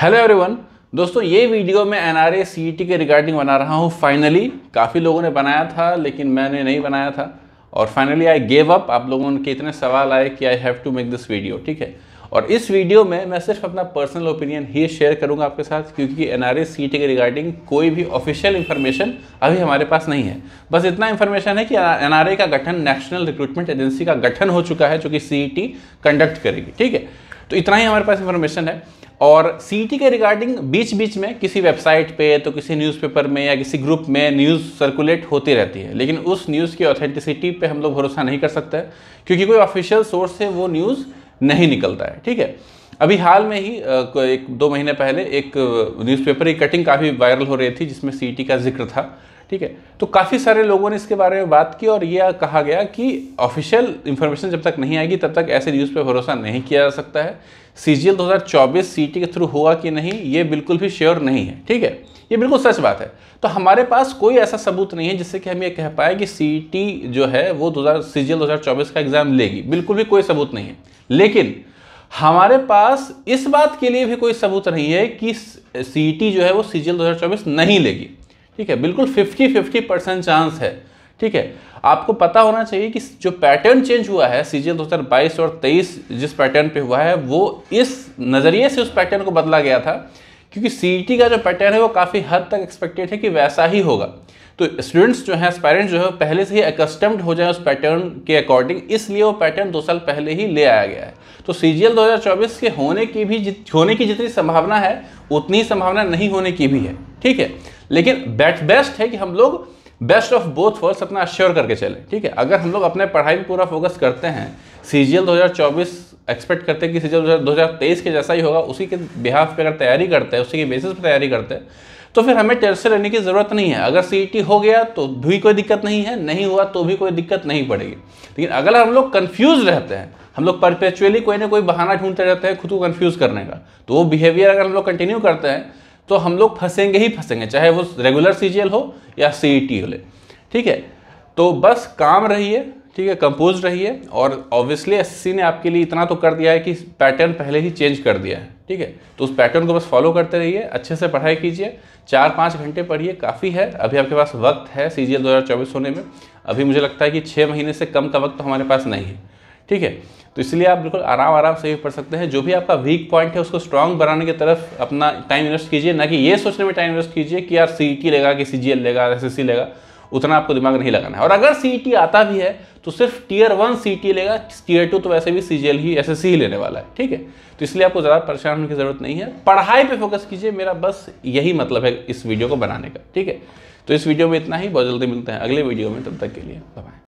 hello everyone दोस्तों ये video मैं एन आर e के रिगार्डिंग बना रहा हूँ फाइनली काफ़ी लोगों ने बनाया था लेकिन मैंने नहीं बनाया था और फाइनली आई गेव अप आप लोगों के इतने सवाल आए कि I have to make this video ठीक है और इस वीडियो में मैं सिर्फ अपना पर्सनल ओपिनियन ही शेयर करूँगा आपके साथ क्योंकि एन आर e के रिगार्डिंग कोई भी ऑफिशियल इन्फॉर्मेशन अभी हमारे पास नहीं है बस इतना इन्फॉर्मेशन है कि एन का गठन नेशनल रिक्रूटमेंट एजेंसी का गठन हो चुका है जो कि सी कंडक्ट e करेगी ठीक है तो इतना ही हमारे पास इन्फॉर्मेशन है और सी के रिगार्डिंग बीच बीच में किसी वेबसाइट पे तो किसी न्यूज़पेपर में या किसी ग्रुप में न्यूज़ सर्कुलेट होती रहती है लेकिन उस न्यूज़ की ऑथेंटिसिटी पे हम लोग भरोसा नहीं कर सकते क्योंकि कोई ऑफिशियल सोर्स से वो न्यूज़ नहीं निकलता है ठीक है अभी हाल में ही एक दो महीने पहले एक न्यूज़पेपर की कटिंग काफ़ी वायरल हो रही थी जिसमें सीटी का जिक्र था ठीक है तो काफ़ी सारे लोगों ने इसके बारे में बात की और यह कहा गया कि ऑफिशियल इन्फॉर्मेशन जब तक नहीं आएगी तब तक ऐसे न्यूज़ पर भरोसा नहीं किया जा सकता है सी जी एल दो हज़ार चौबीस सी टी के थ्रू हुआ कि नहीं ये बिल्कुल भी श्योर नहीं है ठीक है ये बिल्कुल सच बात है तो हमारे पास कोई ऐसा सबूत नहीं है जिससे कि हम ये कह पाए कि सी टी जो है वो दो हज़ार सी जी एल दो हज़ार चौबीस का एग्ज़ाम लेगी बिल्कुल भी कोई सबूत नहीं है लेकिन हमारे पास इस बात के लिए भी कोई सबूत नहीं है कि सी जो है वो सीजीएल 2024 नहीं लेगी ठीक है बिल्कुल 50 50 परसेंट चांस है ठीक है आपको पता होना चाहिए कि जो पैटर्न चेंज हुआ है सीजीएल 2022 और 23 जिस पैटर्न पे हुआ है वो इस नज़रिए से उस पैटर्न को बदला गया था क्योंकि सी e का जो पैटर्न है वो काफ़ी हद तक एक्सपेक्टेड है कि वैसा ही होगा तो स्टूडेंट्स जो हैं पेरेंट्स जो है पहले से ही अकस्टम्ड हो जाए उस पैटर्न के अकॉर्डिंग इसलिए वो पैटर्न दो साल पहले ही ले आया गया है तो सी जी के होने की भी जित, होने की जितनी संभावना है उतनी संभावना नहीं होने की भी है ठीक है लेकिन बेट बेस्ट है कि हम लोग बेस्ट ऑफ बोथ वर्ल्ड्स अपना अश्योर करके चले ठीक है अगर हम लोग अपने पढ़ाई पर पूरा फोकस करते हैं सी जी एक्सपेक्ट करते हैं कि सीजन दो हज़ार तेईस के जैसा ही होगा उसी के बिहाफ पे अगर तैयारी करते हैं उसी के बेसिस पर तैयारी करते हैं तो फिर हमें टेस्ट से रहने की ज़रूरत नहीं है अगर सी e हो गया तो भी कोई दिक्कत नहीं है नहीं हुआ तो भी कोई दिक्कत नहीं पड़ेगी लेकिन अगर हम लोग कन्फ्यूज़ रहते हैं हम लोग परपेचुअली कोई ना कोई बहाना ढूंढते रहते हैं खुद को कन्फ्यूज़ करने का तो वो बिहेवियर अगर हम लोग कंटिन्यू करते हैं तो हम लोग फंसेंगे ही फंसेंगे चाहे वो रेगुलर सी हो या सी ई e हो ले ठीक है तो बस काम रहिए ठीक है कंपोज रहिए और ऑब्वियसली एस ने आपके लिए इतना तो कर दिया है कि पैटर्न पहले ही चेंज कर दिया है ठीक है तो उस पैटर्न को बस फॉलो करते रहिए अच्छे से पढ़ाई कीजिए चार पाँच घंटे पढ़िए काफ़ी है अभी आपके पास वक्त है सी जी होने में अभी मुझे लगता है कि छः महीने से कम का वक्त तो हमारे पास नहीं है ठीक है तो इसलिए आप बिल्कुल आराम आराम से भी पढ़ सकते हैं जो भी आपका वीक पॉइंट है उसको स्ट्रांग बनाने की तरफ अपना टाइम इन्वेस्ट कीजिए ना कि ये सोचने में टाइम इन्वेस्ट कीजिए कि यार सी e लेगा कि सी जी एल लेगा एस सी लेगा उतना आपको दिमाग नहीं लगाना है और अगर सी e आता भी है तो सिर्फ टीयर वन सी लेगा टीयर टू तो वैसे भी सी ही एस ही लेने वाला है ठीक है तो इसलिए आपको ज़्यादा परेशान होने की ज़रूरत नहीं है पढ़ाई पर फोकस कीजिए मेरा बस यही मतलब है इस वीडियो को बनाने का ठीक है तो इस वीडियो में इतना ही बहुत जल्दी मिलते हैं अगले वीडियो में तब तक के लिए बाय